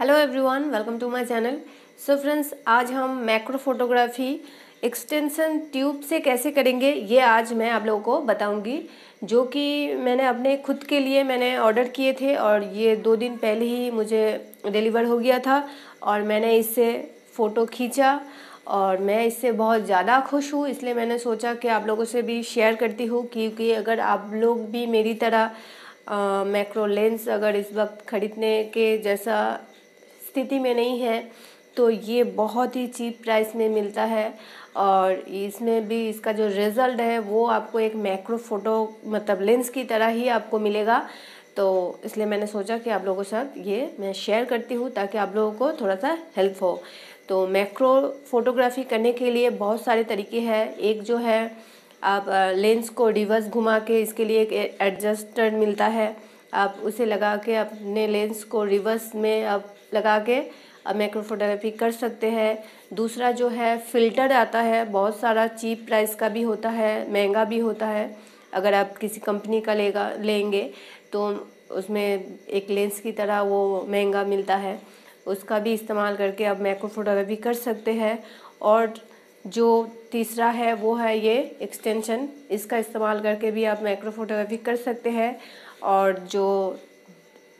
hello everyone welcome to my channel so friends आज हम macro photography extension tube से कैसे करेंगे ये आज मैं आप लोगों को बताऊंगी जो कि मैंने अपने खुद के लिए मैंने ऑर्डर किए थे और ये दो दिन पहले ही मुझे डिलीवर हो गया था और मैंने इससे फ़ोटो खींचा और मैं इससे बहुत ज़्यादा खुश हूँ इसलिए मैंने सोचा कि आप लोगों से भी शेयर करती हूँ क्योंकि अगर आप लोग भी मेरी तरह मैक्रो लेंस अगर इस वक्त ख़रीदने के जैसा स्थिति में नहीं है तो ये बहुत ही चीप प्राइस में मिलता है और इसमें भी इसका जो रिज़ल्ट है वो आपको एक मैक्रो फोटो मतलब लेंस की तरह ही आपको मिलेगा तो इसलिए मैंने सोचा कि आप लोगों के साथ ये मैं शेयर करती हूँ ताकि आप लोगों को थोड़ा सा हेल्प हो तो मैक्रो फोटोग्राफी करने के लिए बहुत सारे तरीके हैं एक जो है आप लेंस uh, को रिवर्स घुमा के इसके लिए एक एडजस्टर मिलता है आप उसे लगा के अपने लेंस को रिवर्स में आप लगा के अब मैक्रोफोटोग्राफी कर सकते हैं दूसरा जो है फ़िल्टर आता है बहुत सारा चीप प्राइस का भी होता है महंगा भी होता है अगर आप किसी कंपनी का लेगा लेंगे तो उसमें एक लेंस की तरह वो महंगा मिलता है उसका भी इस्तेमाल करके आप मैक्रो फोटोग्राफी कर सकते हैं और जो तीसरा है वो है ये एक्सटेंशन इसका इस्तेमाल करके भी आप मैक्रो फोटोग्राफी कर सकते हैं और जो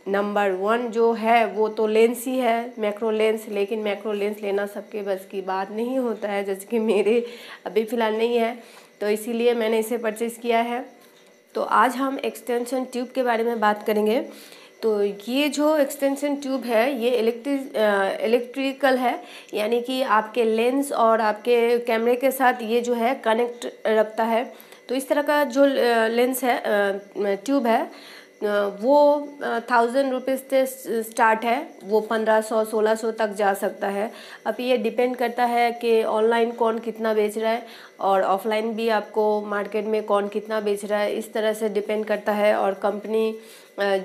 नंबर वन जो है वो तो लेंस ही है मैक्रो लेंस लेकिन मैक्रो लेंस लेना सबके बस की बात नहीं होता है जैसे कि मेरे अभी फ़िलहाल नहीं है तो इसीलिए मैंने इसे परचेज़ किया है तो आज हम एक्सटेंशन ट्यूब के बारे में बात करेंगे तो ये जो एक्सटेंशन ट्यूब है ये इलेक्ट्रिक इलेक्ट्रिकल है यानी कि आपके लेंस और आपके कैमरे के साथ ये जो है कनेक्ट रखता है तो इस तरह का जो लेंस है ट्यूब है वो थाउजेंड रुपीज़ से स्टार्ट है वो पंद्रह सौ सोलह सौ तक जा सकता है अब ये डिपेंड करता है कि ऑनलाइन कौन कितना बेच रहा है और ऑफलाइन भी आपको मार्केट में कौन कितना बेच रहा है इस तरह से डिपेंड करता है और कंपनी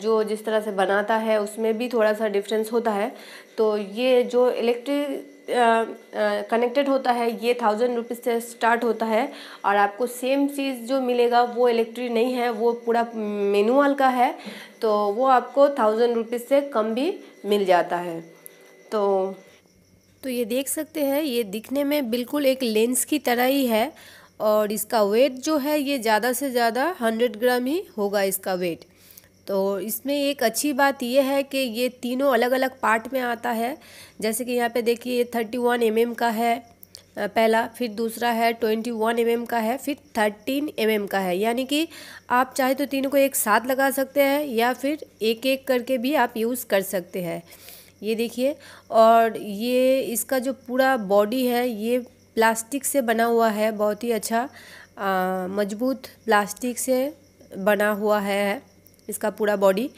जो जिस तरह से बनाता है उसमें भी थोड़ा सा डिफरेंस होता है तो ये जो इलेक्ट्रिक कनेक्टेड होता है ये थाउजेंड रुपीज़ से स्टार्ट होता है और आपको सेम चीज़ जो मिलेगा वो इलेक्ट्रिक नहीं है वो पूरा मेनुअल का है तो वो आपको थाउजेंड रुपीज़ से कम भी मिल जाता है तो तो ये देख सकते हैं ये दिखने में बिल्कुल एक लेंस की तरह ही है और इसका वेट जो है ये ज़्यादा से ज़्यादा हंड्रेड ग्राम ही होगा इसका वेट तो इसमें एक अच्छी बात यह है कि ये तीनों अलग अलग पार्ट में आता है जैसे कि यहाँ पे देखिए ये थर्टी वन एम एम का है पहला फिर दूसरा है ट्वेंटी वन एम एम का है फिर थर्टीन एम एम का है यानी कि आप चाहे तो तीनों को एक साथ लगा सकते हैं या फिर एक एक करके भी आप यूज़ कर सकते हैं ये देखिए और ये इसका जो पूरा बॉडी है ये प्लास्टिक से बना हुआ है बहुत ही अच्छा मज़बूत प्लास्टिक से बना हुआ है इसका पूरा बॉडी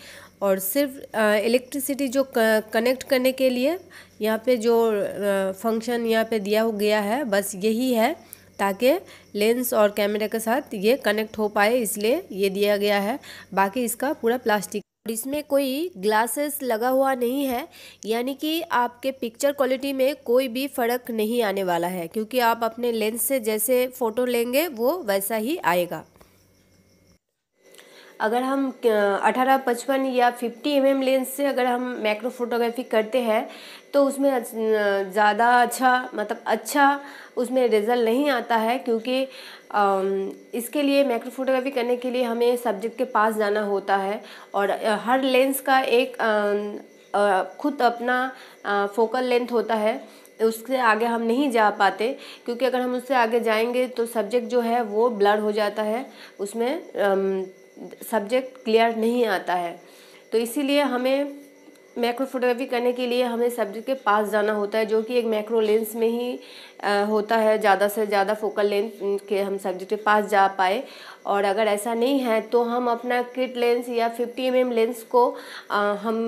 और सिर्फ इलेक्ट्रिसिटी जो कनेक्ट करने के लिए यहाँ पे जो फंक्शन यहाँ पे दिया हो गया है बस यही है ताकि लेंस और कैमरे के साथ ये कनेक्ट हो पाए इसलिए ये दिया गया है बाकी इसका पूरा प्लास्टिक और इसमें कोई ग्लासेस लगा हुआ नहीं है यानी कि आपके पिक्चर क्वालिटी में कोई भी फ़र्क नहीं आने वाला है क्योंकि आप अपने लेंस से जैसे फ़ोटो लेंगे वो वैसा ही आएगा अगर हम अठारह पचपन या फिफ्टी एम एम लेंस से अगर हम मैक्रो फोटोग्राफी करते हैं तो उसमें ज़्यादा अच्छा मतलब अच्छा उसमें रिज़ल्ट नहीं आता है क्योंकि इसके लिए मैक्रो फोटोग्राफी करने के लिए हमें सब्जेक्ट के पास जाना होता है और हर लेंस का एक खुद अपना फोकल लेंथ होता है उससे आगे हम नहीं जा पाते क्योंकि अगर हम उससे आगे जाएंगे तो सब्जेक्ट जो है वो ब्लर हो जाता है उसमें सब्जेक्ट क्लियर नहीं आता है तो इसीलिए हमें मैक्रो फोटोग्राफी करने के लिए हमें सब्जेक्ट के पास जाना होता है जो कि एक मैक्रो लेंस में ही होता है ज़्यादा से ज़्यादा फोकल लेंथ के हम सब्जेक्ट के पास जा पाए और अगर ऐसा नहीं है तो हम अपना किट लेंस या 50 एम mm लेंस को हम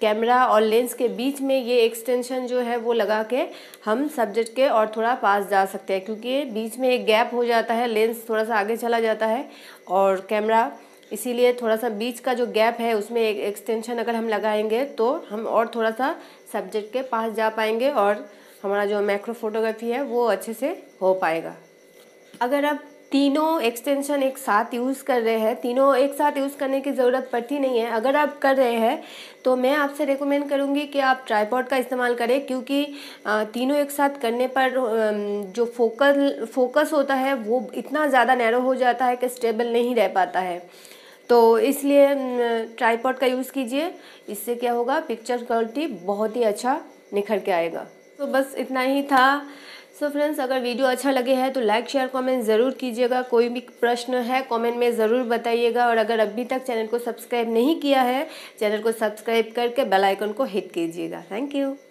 कैमरा और लेंस के बीच में ये एक्सटेंशन जो है वो लगा के हम सब्जेक्ट के और थोड़ा पास जा सकते हैं क्योंकि बीच में एक गैप हो जाता है लेंस थोड़ा सा आगे चला जाता है और कैमरा इसीलिए थोड़ा सा बीच का जो गैप है उसमें एक एक्सटेंशन अगर हम लगाएंगे तो हम और थोड़ा सा सब्जेक्ट के पास जा पाएंगे और हमारा जो मैक्रो फोटोग्राफी है वो अच्छे से हो पाएगा अगर आप तीनों एक्सटेंशन एक साथ यूज़ कर रहे हैं तीनों एक साथ यूज़ करने की ज़रूरत पड़ती नहीं है अगर आप कर रहे हैं तो मैं आपसे रिकमेंड करूँगी कि आप ट्राईपॉड का इस्तेमाल करें क्योंकि तीनों एक साथ करने पर जो फोकस फोकस होता है वो इतना ज़्यादा नैरो हो जाता है कि स्टेबल नहीं रह पाता है तो इसलिए ट्राईपॉड का यूज़ कीजिए इससे क्या होगा पिक्चर क्वालिटी बहुत ही अच्छा निखर के आएगा तो बस इतना ही था सो so फ्रेंड्स अगर वीडियो अच्छा लगे है तो लाइक शेयर कमेंट ज़रूर कीजिएगा कोई भी प्रश्न है कमेंट में ज़रूर बताइएगा और अगर अभी तक चैनल को सब्सक्राइब नहीं किया है चैनल को सब्सक्राइब करके बेल आइकन को हिट कीजिएगा थैंक यू